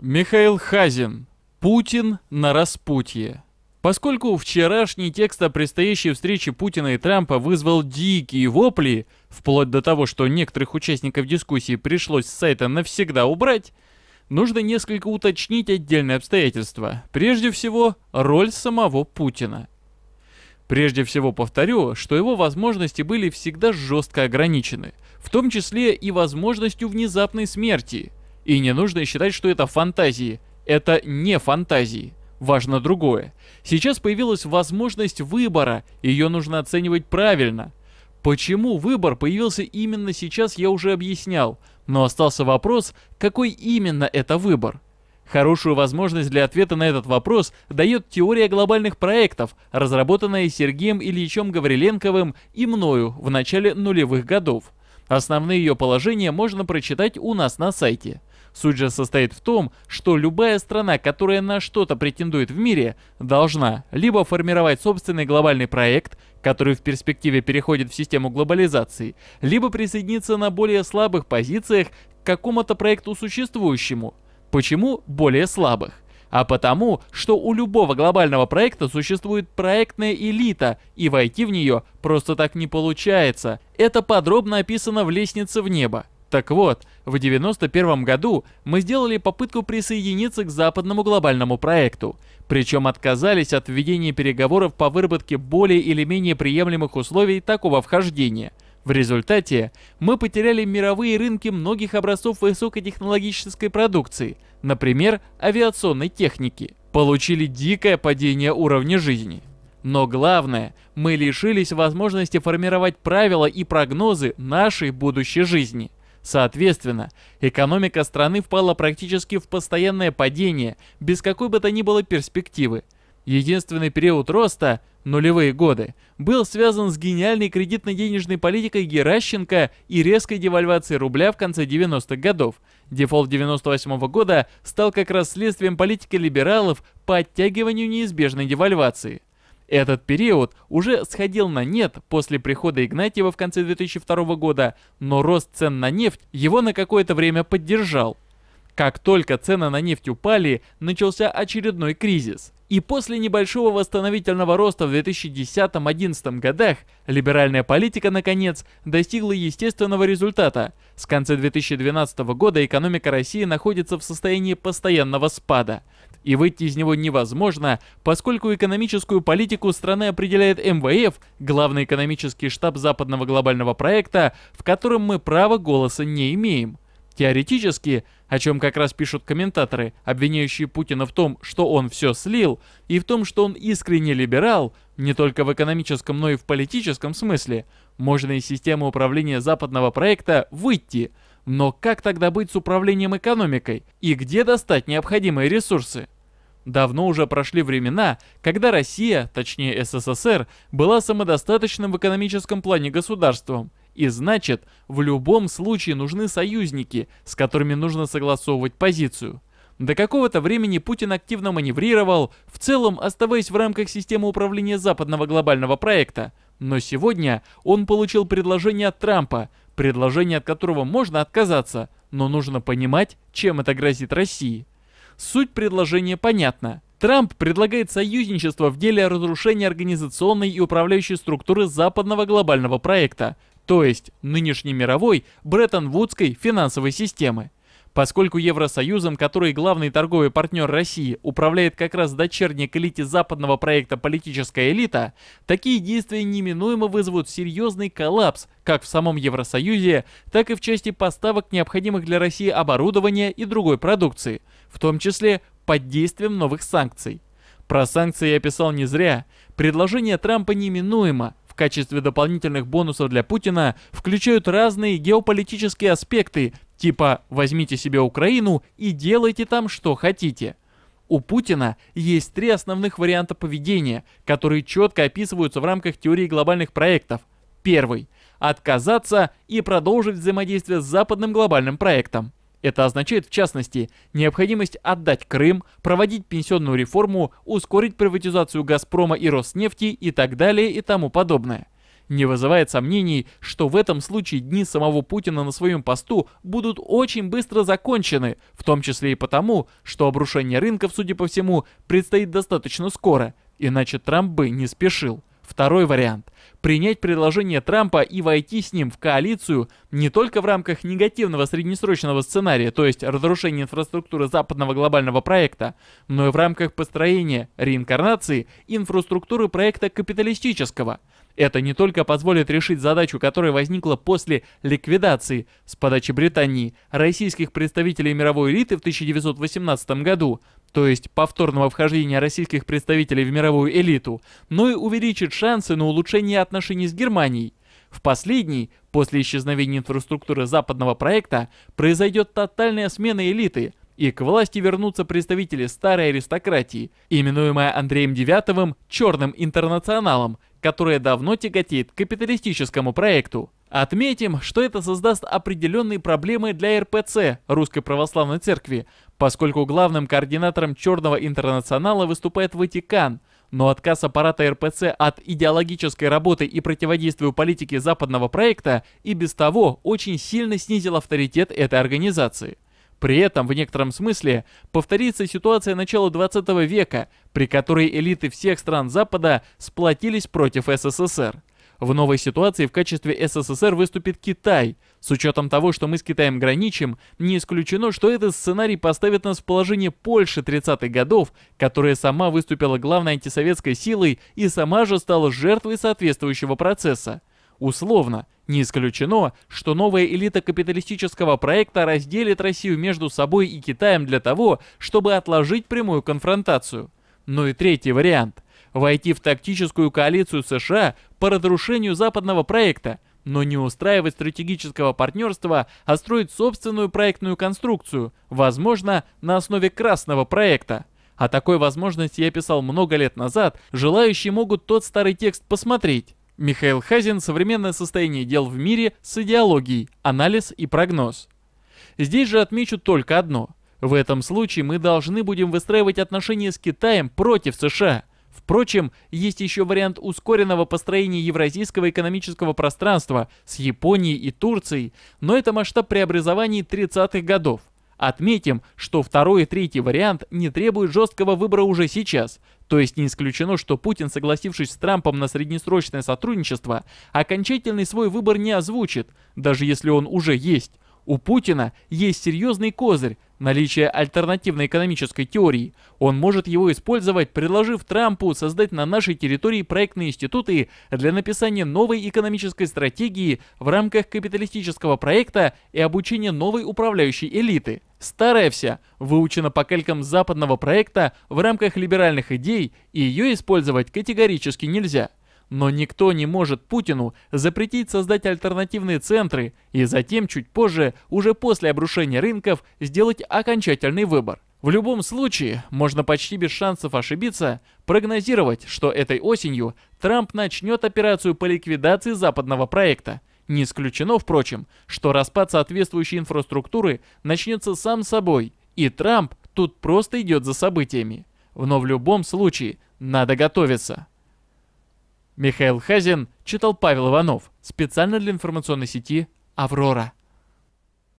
Михаил Хазин. Путин на распутье. Поскольку вчерашний текст о предстоящей встрече Путина и Трампа вызвал дикие вопли, вплоть до того, что некоторых участников дискуссии пришлось с сайта навсегда убрать, нужно несколько уточнить отдельные обстоятельства. Прежде всего, роль самого Путина. Прежде всего повторю, что его возможности были всегда жестко ограничены, в том числе и возможностью внезапной смерти – и не нужно считать, что это фантазии. Это не фантазии. Важно другое. Сейчас появилась возможность выбора, ее нужно оценивать правильно. Почему выбор появился именно сейчас, я уже объяснял, но остался вопрос, какой именно это выбор. Хорошую возможность для ответа на этот вопрос дает теория глобальных проектов, разработанная Сергеем Ильичем Гавриленковым и мною в начале нулевых годов. Основные ее положения можно прочитать у нас на сайте. Суть же состоит в том, что любая страна, которая на что-то претендует в мире, должна либо формировать собственный глобальный проект, который в перспективе переходит в систему глобализации, либо присоединиться на более слабых позициях к какому-то проекту существующему. Почему более слабых? а потому, что у любого глобального проекта существует проектная элита, и войти в нее просто так не получается. Это подробно описано в «Лестнице в небо». Так вот, в 1991 году мы сделали попытку присоединиться к западному глобальному проекту, причем отказались от введения переговоров по выработке более или менее приемлемых условий такого вхождения. В результате мы потеряли мировые рынки многих образцов высокотехнологической продукции, например, авиационной техники. Получили дикое падение уровня жизни. Но главное, мы лишились возможности формировать правила и прогнозы нашей будущей жизни – Соответственно, экономика страны впала практически в постоянное падение, без какой бы то ни было перспективы. Единственный период роста, нулевые годы, был связан с гениальной кредитно-денежной политикой Геращенко и резкой девальвацией рубля в конце 90-х годов. Дефолт 98 -го года стал как раз следствием политики либералов по оттягиванию неизбежной девальвации. Этот период уже сходил на нет после прихода Игнатьева в конце 2002 года, но рост цен на нефть его на какое-то время поддержал. Как только цены на нефть упали, начался очередной кризис. И после небольшого восстановительного роста в 2010-2011 годах либеральная политика, наконец, достигла естественного результата. С конца 2012 года экономика России находится в состоянии постоянного спада и выйти из него невозможно, поскольку экономическую политику страны определяет МВФ, главный экономический штаб западного глобального проекта, в котором мы права голоса не имеем. Теоретически, о чем как раз пишут комментаторы, обвиняющие Путина в том, что он все слил, и в том, что он искренне либерал, не только в экономическом, но и в политическом смысле, можно из системы управления западного проекта выйти. Но как тогда быть с управлением экономикой? И где достать необходимые ресурсы? Давно уже прошли времена, когда Россия, точнее СССР, была самодостаточным в экономическом плане государством. И значит, в любом случае нужны союзники, с которыми нужно согласовывать позицию. До какого-то времени Путин активно маневрировал, в целом оставаясь в рамках системы управления западного глобального проекта. Но сегодня он получил предложение от Трампа, предложение от которого можно отказаться, но нужно понимать, чем это грозит России. Суть предложения понятна. Трамп предлагает союзничество в деле разрушения организационной и управляющей структуры западного глобального проекта, то есть нынешней мировой Бреттон-Вудской финансовой системы. Поскольку Евросоюзом, который главный торговый партнер России, управляет как раз дочерняя к элите западного проекта «Политическая элита», такие действия неминуемо вызовут серьезный коллапс как в самом Евросоюзе, так и в части поставок необходимых для России оборудования и другой продукции, в том числе под действием новых санкций. Про санкции я писал не зря. Предложение Трампа неминуемо. В качестве дополнительных бонусов для Путина включают разные геополитические аспекты, Типа, возьмите себе Украину и делайте там что хотите. У Путина есть три основных варианта поведения, которые четко описываются в рамках теории глобальных проектов. Первый – отказаться и продолжить взаимодействие с западным глобальным проектом. Это означает, в частности, необходимость отдать Крым, проводить пенсионную реформу, ускорить приватизацию «Газпрома» и «Роснефти» и так далее и тому подобное – не вызывает сомнений, что в этом случае дни самого Путина на своем посту будут очень быстро закончены, в том числе и потому, что обрушение рынков, судя по всему, предстоит достаточно скоро, иначе Трамп бы не спешил. Второй вариант – принять предложение Трампа и войти с ним в коалицию не только в рамках негативного среднесрочного сценария, то есть разрушения инфраструктуры западного глобального проекта, но и в рамках построения реинкарнации инфраструктуры проекта капиталистического – это не только позволит решить задачу, которая возникла после ликвидации с подачи Британии российских представителей мировой элиты в 1918 году, то есть повторного вхождения российских представителей в мировую элиту, но и увеличит шансы на улучшение отношений с Германией. В последний, после исчезновения инфраструктуры западного проекта, произойдет тотальная смена элиты, и к власти вернутся представители старой аристократии, именуемая Андреем Девятовым «черным интернационалом», которое давно тяготит к капиталистическому проекту. Отметим, что это создаст определенные проблемы для РПЦ, Русской Православной Церкви, поскольку главным координатором Черного Интернационала выступает Ватикан, но отказ аппарата РПЦ от идеологической работы и противодействию политике западного проекта и без того очень сильно снизил авторитет этой организации. При этом, в некотором смысле, повторится ситуация начала 20 века, при которой элиты всех стран Запада сплотились против СССР. В новой ситуации в качестве СССР выступит Китай. С учетом того, что мы с Китаем граничим, не исключено, что этот сценарий поставит нас в положение Польши 30-х годов, которая сама выступила главной антисоветской силой и сама же стала жертвой соответствующего процесса. Условно, не исключено, что новая элита капиталистического проекта разделит Россию между собой и Китаем для того, чтобы отложить прямую конфронтацию. Но ну и третий вариант – войти в тактическую коалицию США по разрушению западного проекта, но не устраивать стратегического партнерства, а строить собственную проектную конструкцию, возможно, на основе красного проекта. О такой возможности я писал много лет назад, желающие могут тот старый текст посмотреть. Михаил Хазин «Современное состояние дел в мире с идеологией, анализ и прогноз». Здесь же отмечу только одно. В этом случае мы должны будем выстраивать отношения с Китаем против США. Впрочем, есть еще вариант ускоренного построения евразийского экономического пространства с Японией и Турцией, но это масштаб преобразований 30-х годов – Отметим, что второй и третий вариант не требуют жесткого выбора уже сейчас, то есть не исключено, что Путин, согласившись с Трампом на среднесрочное сотрудничество, окончательный свой выбор не озвучит, даже если он уже есть. У Путина есть серьезный козырь, Наличие альтернативной экономической теории. Он может его использовать, предложив Трампу создать на нашей территории проектные институты для написания новой экономической стратегии в рамках капиталистического проекта и обучения новой управляющей элиты. Старая вся выучена по калькам западного проекта в рамках либеральных идей, и ее использовать категорически нельзя. Но никто не может Путину запретить создать альтернативные центры и затем чуть позже, уже после обрушения рынков, сделать окончательный выбор. В любом случае, можно почти без шансов ошибиться, прогнозировать, что этой осенью Трамп начнет операцию по ликвидации западного проекта. Не исключено, впрочем, что распад соответствующей инфраструктуры начнется сам собой, и Трамп тут просто идет за событиями. Но в любом случае, надо готовиться. Михаил Хазин читал Павел Иванов специально для информационной сети «Аврора».